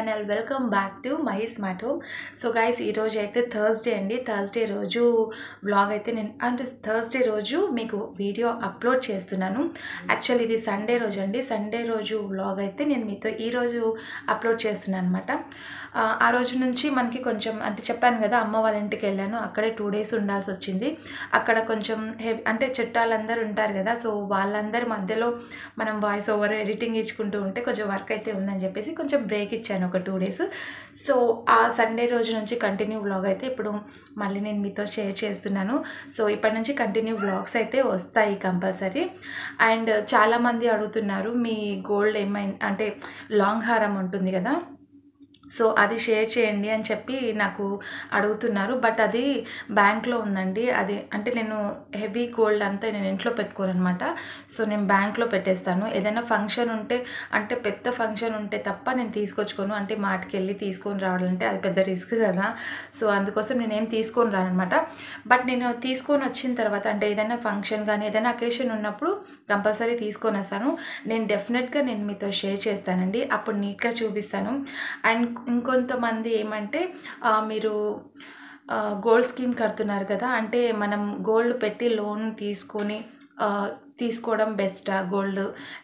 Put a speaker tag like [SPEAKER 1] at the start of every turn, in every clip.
[SPEAKER 1] channel welcome back to Mahesh Mata so guys ఈరోజు అయితే Thursday అండి థర్స్డే రోజు బ్లాగ్ అయితే నేను అంటే థర్స్డే రోజు మీకు వీడియో అప్లోడ్ చేస్తున్నాను యాక్చువల్ ఇది సండే రోజు అండి సండే రోజు బ్లాగ్ అయితే నేను మీతో ఈరోజు అప్లోడ్ చేస్తున్నాను అనమాట ఆ రోజు నుంచి మనకి కొంచెం అంటే చెప్పాను కదా అమ్మ వాళ్ళ ఇంటికి వెళ్ళాను అక్కడే టూ డేస్ ఉండాల్సి వచ్చింది అక్కడ కొంచెం హెవీ అంటే చుట్టాలందరూ ఉంటారు కదా సో వాళ్ళందరి మధ్యలో మనం వాయిస్ ఓవర్ ఎడిటింగ్ ఇచ్చుకుంటూ ఉంటే కొంచెం వర్క్ అయితే ఉందని చెప్పేసి కొంచెం బ్రేక్ ఇచ్చాను ఒక టూ డేస్ సో ఆ సండే రోజు నుంచి కంటిన్యూ వ్లాగ్ అయితే ఇప్పుడు మళ్ళీ నేను మీతో షేర్ చేస్తున్నాను సో ఇప్పటి నుంచి కంటిన్యూ వ్లాగ్స్ అయితే వస్తాయి కంపల్సరీ అండ్ చాలామంది అడుగుతున్నారు మీ గోల్డ్ ఏమైంది అంటే లాంగ్ హారం ఉంటుంది కదా సో అది షేర్ చేయండి అని చెప్పి నాకు అడుగుతున్నారు బట్ అది బ్యాంక్లో ఉందండి అది అంటే నేను హెవీ గోల్డ్ అంతా నేను ఇంట్లో పెట్టుకోను అనమాట సో నేను బ్యాంక్లో పెట్టేస్తాను ఏదైనా ఫంక్షన్ ఉంటే అంటే పెద్ద ఫంక్షన్ ఉంటే తప్ప నేను తీసుకొచ్చుకోను అంటే మాటికి వెళ్ళి తీసుకొని రావాలంటే అది పెద్ద రిస్క్ కదా సో అందుకోసం నేను ఏం తీసుకొని రానమాట బట్ నేను తీసుకొని వచ్చిన తర్వాత అంటే ఏదైనా ఫంక్షన్ కానీ ఏదైనా అకేషన్ ఉన్నప్పుడు కంపల్సరీ తీసుకొని వస్తాను నేను డెఫినెట్గా నేను మీతో షేర్ చేస్తానండి అప్పుడు నీట్గా చూపిస్తాను అండ్ ఇంకొంతమంది ఏమంటే మీరు గోల్డ్ స్కీమ్ కడుతున్నారు కదా అంటే మనం గోల్డ్ పెట్టి లోన్ తీసుకొని తీసుకోవడం బెస్టా గోల్డ్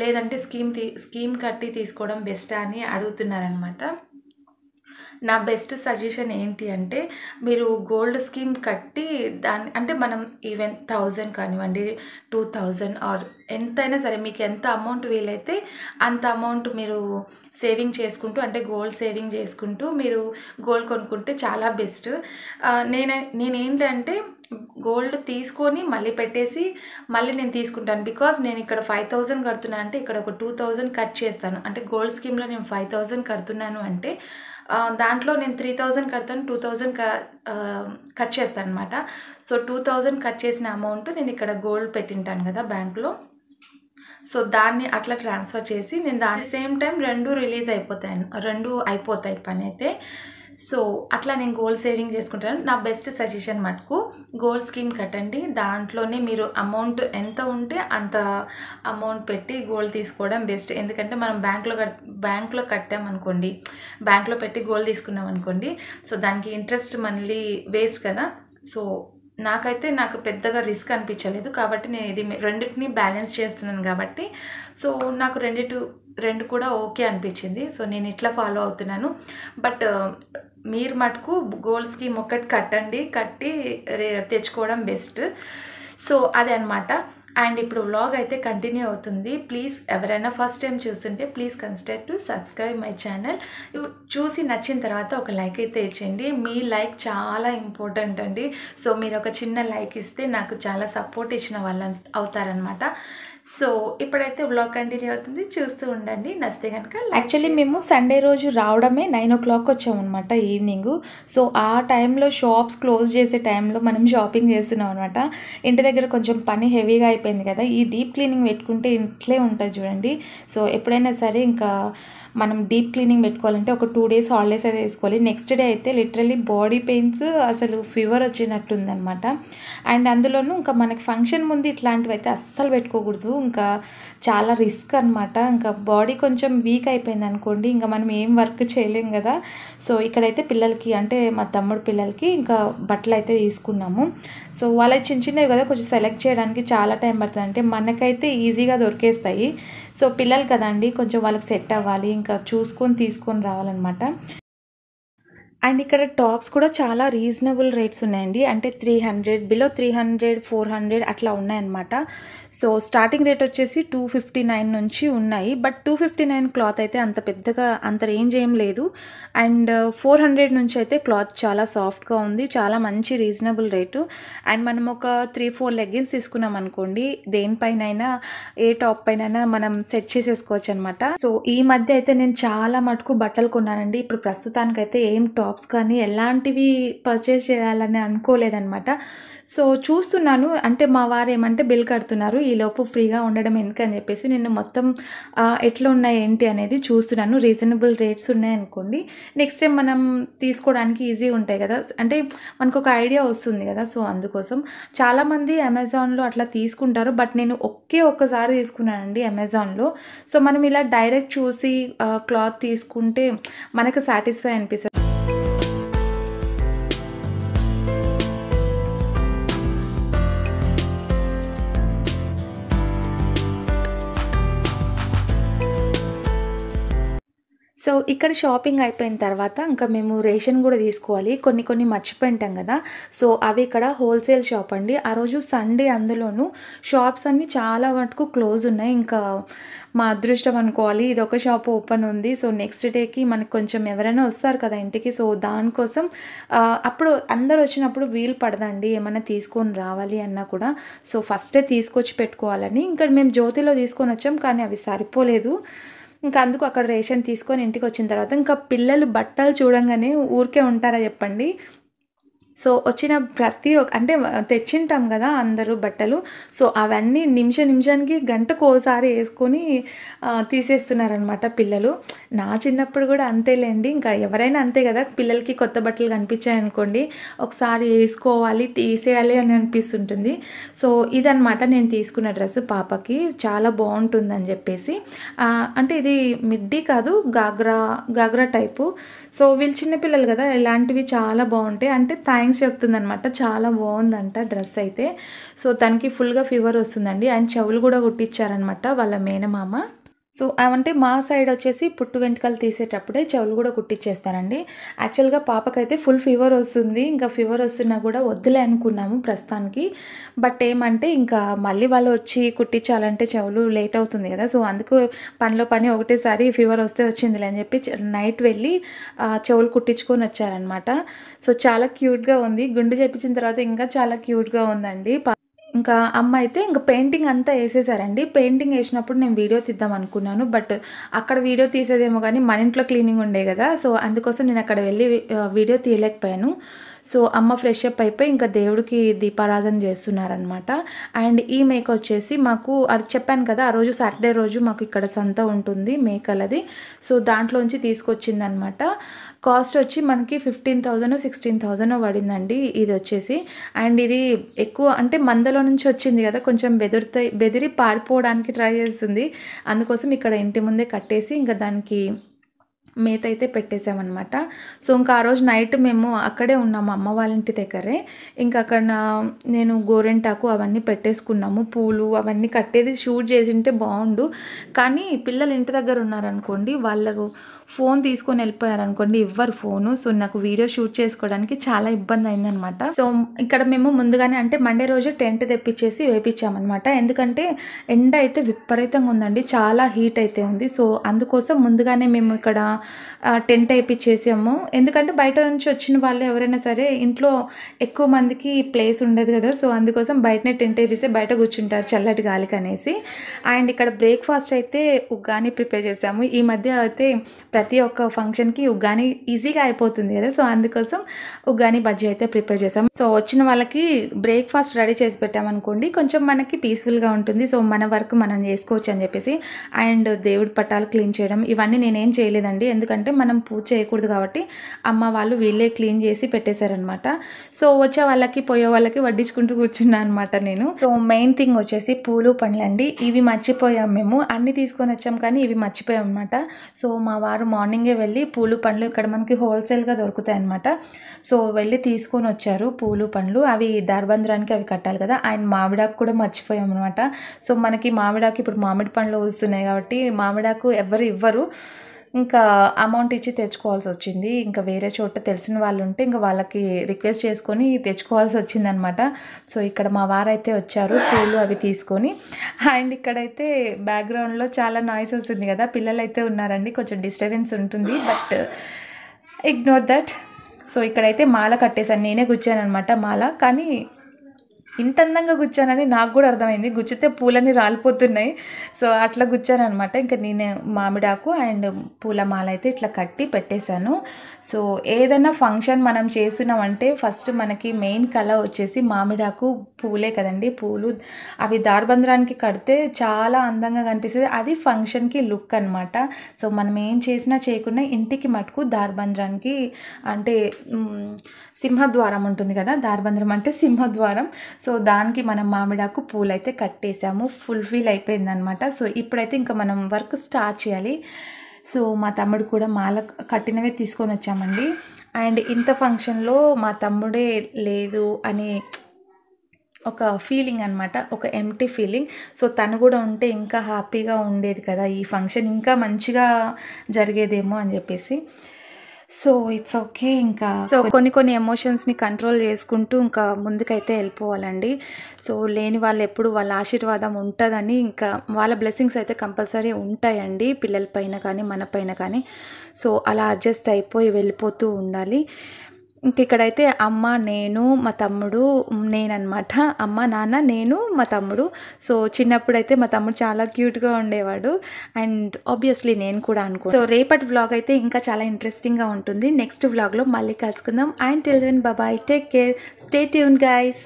[SPEAKER 1] లేదంటే స్కీమ్ తీ స్కీమ్ కట్టి తీసుకోవడం బెస్టా అని అడుగుతున్నారనమాట నా బెస్ట్ సజెషన్ ఏంటి అంటే మీరు గోల్డ్ స్కీమ్ కట్టి దాన్ని అంటే మనం ఈవెన్ థౌజండ్ కానివ్వండి టూ థౌజండ్ ఆర్ ఎంతైనా సరే మీకు ఎంత అమౌంట్ వీలైతే అంత అమౌంట్ మీరు సేవింగ్ చేసుకుంటూ అంటే గోల్డ్ సేవింగ్ చేసుకుంటూ మీరు గోల్డ్ కొనుక్కుంటే చాలా బెస్ట్ నేను నేనేంటంటే గోల్డ్ తీసుకొని మళ్ళీ పెట్టేసి మళ్ళీ నేను తీసుకుంటాను బికాజ్ నేను ఇక్కడ ఫైవ్ థౌజండ్ కడుతున్నాను అంటే ఇక్కడ ఒక టూ థౌజండ్ కట్ చేస్తాను అంటే గోల్డ్ స్కీమ్లో నేను ఫైవ్ థౌజండ్ కడుతున్నాను అంటే దాంట్లో నేను త్రీ థౌజండ్ కడతాను టూ థౌజండ్ కట్ చేస్తాను అనమాట సో టూ థౌజండ్ కట్ చేసిన అమౌంట్ నేను ఇక్కడ గోల్డ్ పెట్టింటాను కదా బ్యాంక్లో సో దాన్ని అట్లా ట్రాన్స్ఫర్ చేసి నేను దాని సేమ్ టైం రెండు రిలీజ్ అయిపోతాయి రెండు అయిపోతాయి పని అయితే సో అట్లా నేను గోల్ సేవింగ్ చేసుకుంటాను నా బెస్ట్ సజెషన్ మటుకు గోల్ స్కీమ్ కట్టండి దాంట్లోనే మీరు అమౌంట్ ఎంత ఉంటే అంత అమౌంట్ పెట్టి గోల్డ్ తీసుకోవడం బెస్ట్ ఎందుకంటే మనం బ్యాంక్లో కట్ బ్యాంక్లో కట్టామనుకోండి బ్యాంక్లో పెట్టి గోల్డ్ తీసుకున్నాం అనుకోండి సో దానికి ఇంట్రెస్ట్ మళ్ళీ వేస్ట్ కదా సో నాకైతే నాకు పెద్దగా రిస్క్ అనిపించలేదు కాబట్టి నేను ఇది రెండింటిని బ్యాలెన్స్ చేస్తున్నాను కాబట్టి సో నాకు రెండిటి రెండు కూడా ఓకే అనిపించింది సో నేను ఇట్లా ఫాలో అవుతున్నాను బట్ మీరు మటుకు గోల్స్కి మొక్కటి కట్టండి కట్టి తెచ్చుకోవడం బెస్ట్ సో అదే అనమాట అండ్ ఇప్పుడు వ్లాగ్ అయితే కంటిన్యూ అవుతుంది ప్లీజ్ ఎవరైనా ఫస్ట్ టైం చూస్తుంటే please consider to subscribe my channel చూసి నచ్చిన తర్వాత ఒక లైక్ అయితే ఇచ్చేయండి మీ లైక్ చాలా ఇంపార్టెంట్ అండి సో మీరు ఒక చిన్న లైక్ ఇస్తే నాకు చాలా సపోర్ట్ ఇచ్చిన వాళ్ళు అవుతారనమాట సో ఇప్పుడైతే బ్లాగ్ కంటిన్యూ అవుతుంది చూస్తూ ఉండండి నస్తే కనుక యాక్చువల్లీ మేము సండే రోజు రావడమే నైన్ ఓ క్లాక్ వచ్చామన్నమాట ఈవినింగ్ సో ఆ టైంలో షాప్స్ క్లోజ్ చేసే టైంలో మనం షాపింగ్ చేస్తున్నాం అనమాట ఇంటి దగ్గర కొంచెం పని హెవీగా అయిపోయింది కదా ఈ డీప్ క్లీనింగ్ పెట్టుకుంటే ఇంట్లో ఉంటుంది చూడండి సో ఎప్పుడైనా సరే ఇంకా మనం డీప్ క్లీనింగ్ పెట్టుకోవాలంటే ఒక టూ డేస్ హాలిడేస్ అయితే వేసుకోవాలి నెక్స్ట్ డే అయితే లిటరలీ బాడీ పెయిన్స్ అసలు ఫీవర్ అనమాట అండ్ అందులోనూ ఇంకా మనకి ఫంక్షన్ ముందు ఇట్లాంటివి అయితే అస్సలు పెట్టుకోకూడదు ఇంకా చాలా రిస్క్ అనమాట ఇంకా బాడీ కొంచెం వీక్ అయిపోయింది అనుకోండి ఇంకా మనం ఏం వర్క్ చేయలేం కదా సో ఇక్కడైతే పిల్లలకి అంటే మా తమ్ముడు పిల్లలకి ఇంకా బట్టలు అయితే తీసుకున్నాము సో వాళ్ళ చిన్న చిన్నవి కదా కొంచెం సెలెక్ట్ చేయడానికి చాలా టైం పడుతుంది అంటే మనకైతే ఈజీగా దొరికేస్తాయి సో పిల్లలు కదండి కొంచెం వాళ్ళకి సెట్ అవ్వాలి ఇంకా చూసుకొని తీసుకొని రావాలన్నమాట అండ్ ఇక్కడ టాప్స్ కూడా చాలా రీజనబుల్ రేట్స్ ఉన్నాయండి అంటే three hundred below three hundred four hundred అట్లా ఉన్నాయన్నమాట సో స్టార్టింగ్ రేట్ వచ్చేసి టూ ఫిఫ్టీ నైన్ నుంచి ఉన్నాయి but two fifty nine cloth అయితే అంత పెద్దగా అంత రేంజ్ ఏం లేదు అండ్ ఫోర్ హండ్రెడ్ నుంచి అయితే క్లాత్ చాలా సాఫ్ట్గా ఉంది చాలా మంచి రీజనబుల్ రేటు అండ్ మనం ఒక త్రీ ఫోర్ లెగ్గిన్స్ తీసుకున్నాం అనుకోండి దేనిపైనైనా ఏ టాప్ పైన మనం సెట్ చేసేసుకోవచ్చు అనమాట సో ఈ మధ్య అయితే నేను చాలా మటుకు బట్టలు కొన్నానండి ఇప్పుడు ప్రస్తుతానికైతే ఏం టాప్ టాప్స్ కానీ ఎలాంటివి పర్చేస్ చేయాలని అనుకోలేదనమాట సో చూస్తున్నాను అంటే మా వారు ఏమంటే బిల్ కడుతున్నారు ఈలోపు ఫ్రీగా ఉండడం ఎందుకని చెప్పేసి నేను మొత్తం ఎట్లా ఉన్నాయి ఏంటి అనేది చూస్తున్నాను రీజనబుల్ రేట్స్ ఉన్నాయనుకోండి నెక్స్ట్ టైం మనం తీసుకోవడానికి ఈజీ ఉంటాయి కదా అంటే మనకు ఒక ఐడియా వస్తుంది కదా సో అందుకోసం చాలామంది అమెజాన్లో అట్లా తీసుకుంటారు బట్ నేను ఒకే ఒక్కసారి తీసుకున్నానండి అమెజాన్లో సో మనం ఇలా డైరెక్ట్ చూసి క్లాత్ తీసుకుంటే మనకు సాటిస్ఫై అనిపిస్తుంది సో ఇక్కడ షాపింగ్ అయిపోయిన తర్వాత ఇంకా మేము రేషన్ కూడా తీసుకోవాలి కొన్ని కొన్ని మర్చిపోయింటాం కదా సో అవి ఇక్కడ హోల్సేల్ షాప్ అండి ఆ రోజు సండే అందులోనూ షాప్స్ అన్నీ చాలా వరకు క్లోజ్ ఉన్నాయి ఇంకా మా అదృష్టం అనుకోవాలి ఇది ఒక షాప్ ఓపెన్ ఉంది సో నెక్స్ట్ డేకి మనకు కొంచెం ఎవరైనా వస్తారు కదా ఇంటికి సో దానికోసం అప్పుడు అందరు వచ్చినప్పుడు వీలు పడదండి ఏమైనా తీసుకొని రావాలి అన్నా కూడా సో ఫస్టే తీసుకొచ్చి పెట్టుకోవాలని ఇంకా మేము జ్యోతిలో తీసుకొని వచ్చాం కానీ అవి సరిపోలేదు ఇంకా అందుకు అక్కడ రేషన్ తీసుకొని ఇంటికి వచ్చిన తర్వాత ఇంకా పిల్లలు బట్టలు చూడంగానే ఊరికే ఉంటారా చెప్పండి సో వచ్చిన ప్రతి ఒక్క అంటే తెచ్చింటాం కదా అందరూ బట్టలు సో అవన్నీ నిమిష నిమిషానికి గంటకు ఒకసారి వేసుకొని తీసేస్తున్నారనమాట పిల్లలు నా చిన్నప్పుడు కూడా అంతేలేండి ఇంకా ఎవరైనా అంతే కదా పిల్లలకి కొత్త బట్టలు కనిపించాయి అనుకోండి ఒకసారి వేసుకోవాలి తీసేయాలి అని అనిపిస్తుంటుంది సో ఇదనమాట నేను తీసుకున్న డ్రెస్ పాపకి చాలా బాగుంటుందని చెప్పేసి అంటే ఇది మిడ్డీ కాదు గాగ్రా గాగ్రా టైపు సో వీళ్ళు చిన్నపిల్లలు కదా ఇలాంటివి చాలా బాగుంటాయి అంటే థ్యాంక్ థ్యాంక్స్ చెప్తుందనమాట చాలా బాగుందంట డ్రెస్ అయితే సో తనకి ఫుల్గా ఫీవర్ వస్తుందండి అండ్ చెవులు కూడా కుట్టించారనమాట వాళ్ళ మేనమామ సో అంటే మా సైడ్ వచ్చేసి పుట్టు వెంట్రుకలు తీసేటప్పుడే చెవులు కూడా కుట్టించేస్తారండి యాక్చువల్గా పాపకైతే ఫుల్ ఫీవర్ వస్తుంది ఇంకా ఫీవర్ వస్తున్నా కూడా వద్దులే అనుకున్నాము ప్రస్తుతానికి బట్ ఏమంటే ఇంకా మళ్ళీ వాళ్ళు వచ్చి కుట్టించాలంటే చెవులు లేట్ అవుతుంది కదా సో అందుకు పనిలో పని ఒకటేసారి ఫీవర్ వస్తే వచ్చిందిలే అని చెప్పి నైట్ వెళ్ళి చెవులు కుట్టించుకొని వచ్చారనమాట సో చాలా క్యూట్గా ఉంది గుండు చెప్పించిన తర్వాత ఇంకా చాలా క్యూట్గా ఉందండి ఇంకా అమ్మ అయితే ఇంకా పెయింటింగ్ అంతా వేసేసారండి పెయింటింగ్ వేసినప్పుడు నేను వీడియో తీద్దాం అనుకున్నాను బట్ అక్కడ వీడియో తీసేదేమో కానీ మన ఇంట్లో క్లీనింగ్ ఉండే కదా సో అందుకోసం నేను అక్కడ వెళ్ళి వీడియో తీయలేకపోయాను సో అమ్మ ఫ్రెష్ అప్ అయిపోయి ఇంకా దేవుడికి దీపారాధన చేస్తున్నారనమాట అండ్ ఈ మేక వచ్చేసి మాకు అది చెప్పాను కదా ఆ రోజు సాటర్డే రోజు మాకు ఇక్కడ సంత ఉంటుంది మేకలది సో దాంట్లోంచి తీసుకొచ్చిందనమాట కాస్ట్ వచ్చి మనకి ఫిఫ్టీన్ థౌజండ్ సిక్స్టీన్ థౌజండ్ పడిందండి ఇది వచ్చేసి అండ్ ఇది ఎక్కువ అంటే మందలో నుంచి వచ్చింది కదా కొంచెం బెదిరితే బెదిరి పారిపోవడానికి ట్రై చేస్తుంది అందుకోసం ఇక్కడ ఇంటి ముందే కట్టేసి ఇంకా దానికి మేత అయితే పెట్టేసామన్నమాట సో ఇంకా ఆ రోజు నైట్ మేము అక్కడే ఉన్నాము అమ్మ వాళ్ళ ఇంటి దగ్గరే ఇంకా అక్కడ నేను గోరెంటాకు అవన్నీ పెట్టేసుకున్నాము పూలు అవన్నీ కట్టేది షూట్ చేసింటే బాగుండు కానీ పిల్లలు ఇంటి దగ్గర ఉన్నారనుకోండి వాళ్ళకు ఫోన్ తీసుకొని వెళ్ళిపోయారనుకోండి ఇవ్వరు ఫోను సో నాకు వీడియో షూట్ చేసుకోవడానికి చాలా ఇబ్బంది అయిందనమాట సో ఇక్కడ మేము ముందుగానే అంటే మండే రోజు టెంట్ తెప్పించేసి వేపించామన్నమాట ఎందుకంటే ఎండ అయితే విపరీతంగా ఉందండి చాలా హీట్ అయితే ఉంది సో అందుకోసం ముందుగానే మేము ఇక్కడ టెంట్ చేసాము ఎందుకంటే బయట నుంచి వచ్చిన వాళ్ళు ఎవరైనా సరే ఇంట్లో ఎక్కువ మందికి ప్లేస్ ఉండదు కదా సో అందుకోసం బయటనే టెంట్ వేపిస్తే బయట కూర్చుంటారు చల్లటి గాలికి అనేసి అండ్ ఇక్కడ బ్రేక్ఫాస్ట్ అయితే ఉగ్గాని ప్రిపేర్ చేసాము ఈ మధ్య అయితే ప్రతి ఒక్క ఫంక్షన్కి ఉగ్గాని ఈజీగా అయిపోతుంది కదా సో అందుకోసం ఉగ్గాని బజ్జీ అయితే ప్రిపేర్ చేసాము సో వచ్చిన వాళ్ళకి బ్రేక్ఫాస్ట్ రెడీ చేసి పెట్టామనుకోండి కొంచెం మనకి పీస్ఫుల్గా ఉంటుంది సో మన వర్క్ మనం చేసుకోవచ్చు అని చెప్పేసి అండ్ దేవుడి పట్టాలు క్లీన్ చేయడం ఇవన్నీ నేనేం చేయలేదండి ఎందుకంటే మనం పూజ చేయకూడదు కాబట్టి అమ్మ వాళ్ళు వీళ్ళే క్లీన్ చేసి పెట్టేశారనమాట సో వచ్చే వాళ్ళకి పోయే వాళ్ళకి వడ్డించుకుంటూ కూర్చున్నా అనమాట నేను సో మెయిన్ థింగ్ వచ్చేసి పూలు పండ్లండి ఇవి మర్చిపోయాం మేము అన్నీ తీసుకొని వచ్చాం కానీ ఇవి మర్చిపోయాం అనమాట సో మా వారు మార్నింగే వెళ్ళి పూలు పండ్లు ఇక్కడ మనకి హోల్సేల్గా దొరుకుతాయి అనమాట సో వెళ్ళి తీసుకొని వచ్చారు పూలు పండ్లు అవి దర్బంధ్రానికి అవి కట్టాలి కదా ఆయన మామిడాకు కూడా మర్చిపోయాం అనమాట సో మనకి మామిడాకు ఇప్పుడు మామిడి పండ్లు వస్తున్నాయి కాబట్టి మామిడాకు ఎవరు ఇవ్వరు ఇంకా అమౌంట్ ఇచ్చి తెచ్చుకోవాల్సి వచ్చింది ఇంకా వేరే చోట తెలిసిన వాళ్ళు ఉంటే ఇంకా వాళ్ళకి రిక్వెస్ట్ చేసుకొని తెచ్చుకోవాల్సి వచ్చిందనమాట సో ఇక్కడ మా వారైతే వచ్చారు పూలు అవి తీసుకొని అండ్ ఇక్కడైతే బ్యాక్గ్రౌండ్లో చాలా నాయిస్ వస్తుంది కదా పిల్లలు అయితే ఉన్నారండి కొంచెం డిస్టర్బెన్స్ ఉంటుంది బట్ ఇగ్నోర్ దట్ సో ఇక్కడైతే మాల కట్టేశాను నేనే కూర్చాను అనమాట మాల కానీ ఇంత అందంగా గుచ్చానని నాకు కూడా అర్థమైంది గుచ్చితే పూలన్నీ రాలిపోతున్నాయి సో అట్లా గుచ్చాను అనమాట ఇంకా నేను మామిడాకు అండ్ పూల మాల అయితే ఇట్లా కట్టి పెట్టేశాను సో ఏదైనా ఫంక్షన్ మనం చేస్తున్నామంటే ఫస్ట్ మనకి మెయిన్ కళ వచ్చేసి మామిడాకు పూలే కదండి పూలు అవి దార్బంధ్రానికి కడితే చాలా అందంగా కనిపిస్తుంది అది ఫంక్షన్కి లుక్ అనమాట సో మనం ఏం చేసినా చేయకుండా ఇంటికి మటుకు దార్బంధ్రానికి అంటే సింహద్వారం ఉంటుంది కదా దారబంధ్రం అంటే సింహద్వారం సో దానికి మనం మామిడాకు పూలు అయితే కట్టేసాము ఫుల్ఫిల్ అయిపోయిందనమాట సో ఇప్పుడైతే ఇంకా మనం వర్క్ స్టార్ట్ చేయాలి సో మా తమ్ముడు కూడా మాల కట్టినవే తీసుకొని వచ్చామండి అండ్ ఇంత ఫంక్షన్లో మా తమ్ముడే లేదు అనే ఒక ఫీలింగ్ అనమాట ఒక ఎంటీ ఫీలింగ్ సో తను కూడా ఉంటే ఇంకా హ్యాపీగా ఉండేది కదా ఈ ఫంక్షన్ ఇంకా మంచిగా జరిగేదేమో అని చెప్పేసి సో ఇట్స్ ఓకే ఇంకా సో కొన్ని కొన్ని ఎమోషన్స్ని కంట్రోల్ చేసుకుంటూ ఇంకా ముందుకైతే వెళ్ళిపోవాలండి సో లేని వాళ్ళు ఎప్పుడు వాళ్ళ ఆశీర్వాదం ఉంటుందని ఇంకా వాళ్ళ బ్లెస్సింగ్స్ అయితే కంపల్సరీ ఉంటాయండి పిల్లల పైన కానీ మన పైన కానీ సో అలా అడ్జస్ట్ అయిపోయి వెళ్ళిపోతూ ఉండాలి ఇంక ఇక్కడైతే అమ్మ నేను మా తమ్ముడు నేననమాట అమ్మ నాన్న నేను మా తమ్ముడు సో చిన్నప్పుడైతే మా తమ్ముడు చాలా క్యూట్గా ఉండేవాడు అండ్ ఆబ్వియస్లీ నేను కూడా అనుకో సో రేపటి వ్లాగ్ అయితే ఇంకా చాలా ఇంట్రెస్టింగ్గా ఉంటుంది నెక్స్ట్ వ్లాగ్లో మళ్ళీ కలుసుకుందాం అండ్ టెలివెన్ బాబాయ్ take care stay tuned guys